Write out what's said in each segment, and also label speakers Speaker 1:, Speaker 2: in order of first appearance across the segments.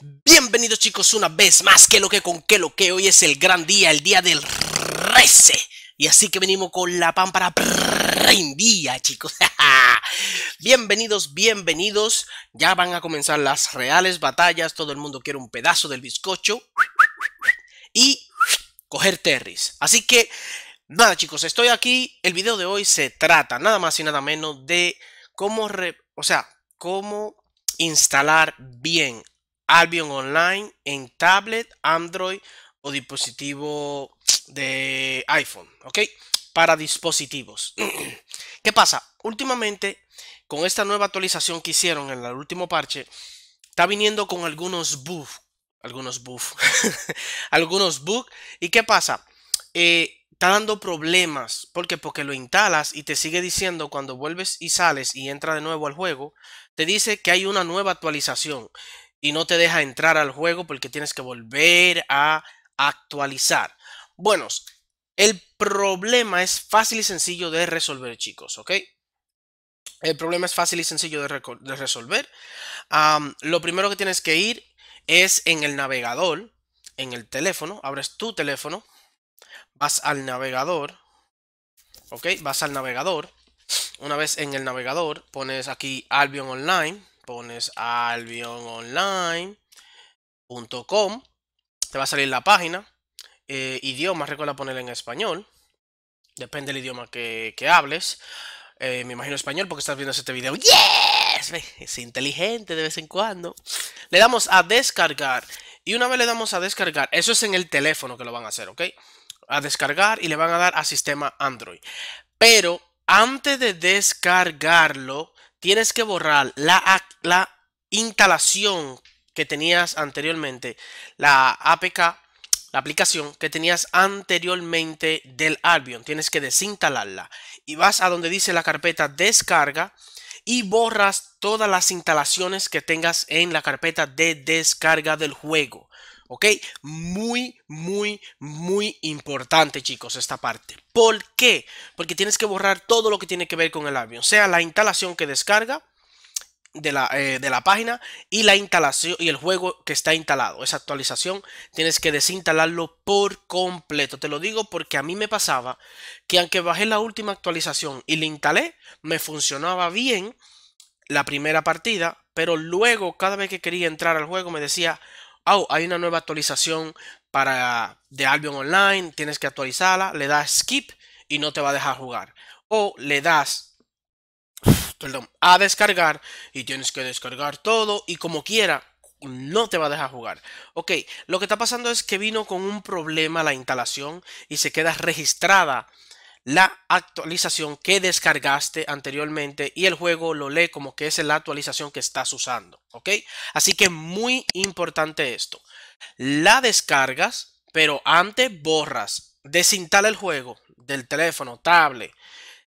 Speaker 1: Bienvenidos chicos una vez más, que lo que con que lo que hoy es el gran día, el día del rece. Y así que venimos con la pámpara día, chicos. bienvenidos, bienvenidos. Ya van a comenzar las reales batallas, todo el mundo quiere un pedazo del bizcocho. Y coger terris. Así que, nada chicos, estoy aquí. El video de hoy se trata nada más y nada menos de cómo, o sea, cómo instalar bien Albion Online en tablet, Android o dispositivo de iPhone, ¿ok? Para dispositivos. ¿Qué pasa? Últimamente, con esta nueva actualización que hicieron en el último parche, está viniendo con algunos bugs. Algunos buff algunos bugs. ¿Y qué pasa? Eh, está dando problemas. porque Porque lo instalas y te sigue diciendo cuando vuelves y sales y entra de nuevo al juego, te dice que hay una nueva actualización y no te deja entrar al juego porque tienes que volver a actualizar. Bueno, el problema es fácil y sencillo de resolver, chicos, ¿ok? El problema es fácil y sencillo de, de resolver. lo primero que tienes que ir es en el navegador, en el teléfono, abres tu teléfono, vas al navegador, ¿ok? Vas al navegador. Una vez en el navegador, pones aquí Albion Online pones albiononline.com, te va a salir la página. Eh, idioma, recuerda poner en español. Depende del idioma que, hables. Eh, me imagino español porque estás viendo este video. ¡Yes! Es inteligente de vez en cuando. Le damos a descargar. Y una vez le damos a descargar, eso es en el teléfono que lo van a hacer, ¿ok? A descargar y le van a dar a sistema Android. Pero antes de descargarlo, tienes que borrar la, instalación que tenías anteriormente, la APK, la aplicación que tenías anteriormente del Albion. Tienes que desinstalarla y vas a donde dice la carpeta descarga y borras todas las instalaciones que tengas en la carpeta de descarga del juego. ¿Ok? Muy, muy, muy importante, chicos, esta parte. ¿Por qué? Porque tienes que borrar todo lo que tiene que ver con el avión sea la instalación que descarga de la, eh, de la página y la instalación y el juego que está instalado. Esa actualización tienes que desinstalarlo por completo. Te lo digo porque a mí me pasaba que aunque bajé la última actualización y la instalé, me funcionaba bien la primera partida, pero luego cada vez que quería entrar al juego me decía oh, hay una nueva actualización para de Albion Online, tienes que actualizarla, le das skip y no te va a dejar jugar. O le das a descargar y tienes que descargar todo y como quiera no te va a dejar jugar. Ok, lo que está pasando es que vino con un problema la instalación y se queda registrada la actualización que descargaste anteriormente y el juego lo lee como que es la actualización que estás usando. ¿Ok? Así que muy importante esto. La descargas, pero antes borras. Desinstala el juego del teléfono, tablet.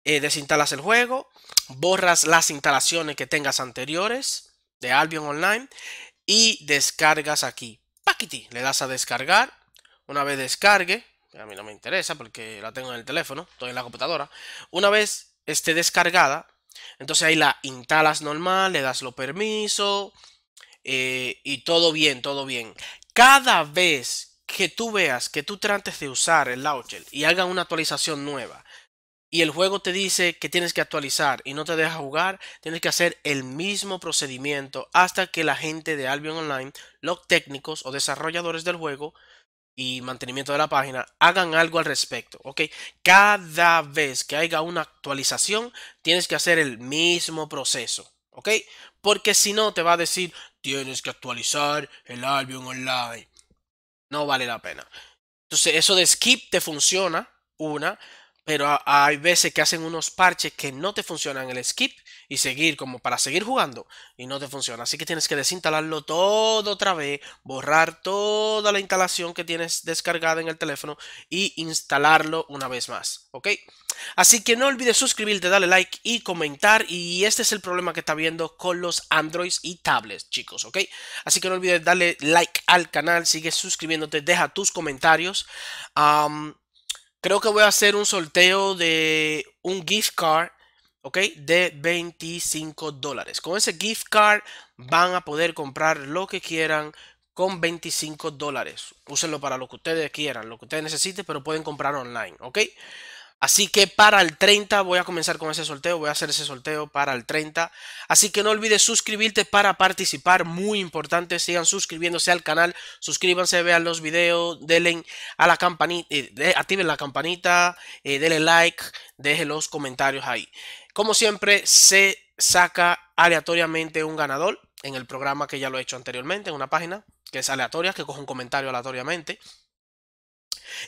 Speaker 1: Eh, desinstalas el juego, borras las instalaciones que tengas anteriores de Albion Online y descargas aquí. Paquiti, le das a descargar. Una vez descargue, a mí no me interesa porque la tengo en el teléfono, estoy en la computadora. Una vez esté descargada, entonces ahí la instalas normal, le das lo permiso eh, y todo bien, todo bien. Cada vez que tú veas que tú trates de usar el launcher y hagas una actualización nueva y el juego te dice que tienes que actualizar y no te deja jugar, tienes que hacer el mismo procedimiento hasta que la gente de Albion Online, los técnicos o desarrolladores del juego, y mantenimiento de la página hagan algo al respecto, ¿ok? Cada vez que haya una actualización, tienes que hacer el mismo proceso, ¿ok? Porque si no, te va a decir, tienes que actualizar el álbum online. No vale la pena. Entonces, eso de skip te funciona, una. Pero hay veces que hacen unos parches que no te funcionan el skip y seguir como para seguir jugando y no te funciona. Así que tienes que desinstalarlo todo otra vez, borrar toda la instalación que tienes descargada en el teléfono y instalarlo una vez más. ¿Ok? Así que no olvides suscribirte, darle like y comentar. Y este es el problema que está viendo con los Androids y tablets, chicos. ¿Ok? Así que no olvides darle like al canal, sigue suscribiéndote, deja tus comentarios. Creo que voy a hacer un sorteo de un gift card, ¿ok? De 25 dólares. Con ese gift card van a poder comprar lo que quieran con 25 dólares. Úsenlo para lo que ustedes quieran, lo que ustedes necesiten, pero pueden comprar online, ¿ok? Así que para el 30 voy a comenzar con ese sorteo, voy a hacer ese sorteo para el 30. Así que no olvides suscribirte para participar, muy importante, sigan suscribiéndose al canal, suscríbanse, vean los videos, denle a la campanita, eh, activen la campanita, eh, denle like, dejen los comentarios ahí. Como siempre, se saca aleatoriamente un ganador en el programa que ya lo he hecho anteriormente, en una página que es aleatoria, que coge un comentario aleatoriamente.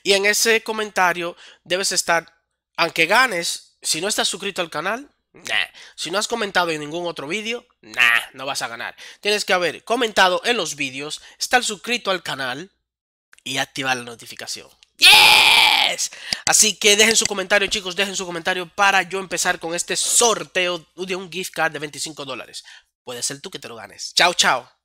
Speaker 1: Y en ese comentario debes estar aunque ganes, si no estás suscrito al canal, nah. Si no has comentado en ningún otro vídeo, nah, no vas a ganar. Tienes que haber comentado en los vídeos, estar suscrito al canal y activar la notificación. ¡Yes! Así que dejen su comentario, chicos, dejen su comentario para yo empezar con este sorteo de un gift card de 25 dólares. Puede ser tú que te lo ganes. Chao, chao.